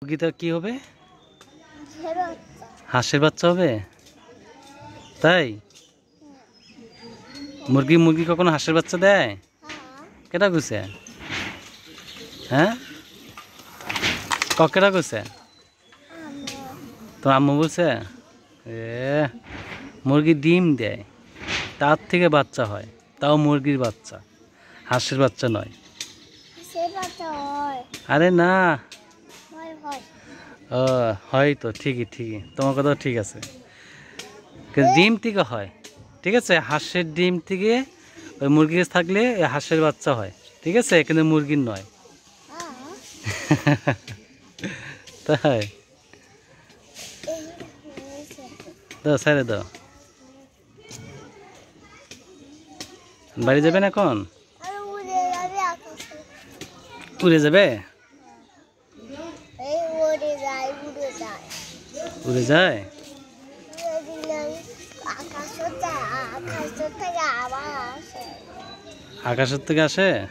মুরগিটা কি হবে হাঁসের বাচ্চা হবে তাই হ্যাঁ। মুরগি মুরগি কখনো হাঁসের বাচ্চা দেয় কেটা গুছে হ্যাঁ কেটা গুছে তোর আম্মু বলছে এ মুরগি ডিম দেয় তার থেকে বাচ্চা হয় তাও মুরগির বাচ্চা হাঁসের বাচ্চা নয় আরে না হয় তো ঠিকই ঠিকই তোমার কথাও ঠিক আছে ডিম থেকে হয় ঠিক আছে হাঁসের ডিম থেকে ওই মুরগি থাকলে হাঁসের বাচ্চা হয় ঠিক আছে কিন্তু মুরগির নয় তাই সারে ছেড়ে দাও বাড়ি যাবেন এখন উড়ে যাবে উড়ে যায় আকাশের থেকে আসে হ্যাঁ।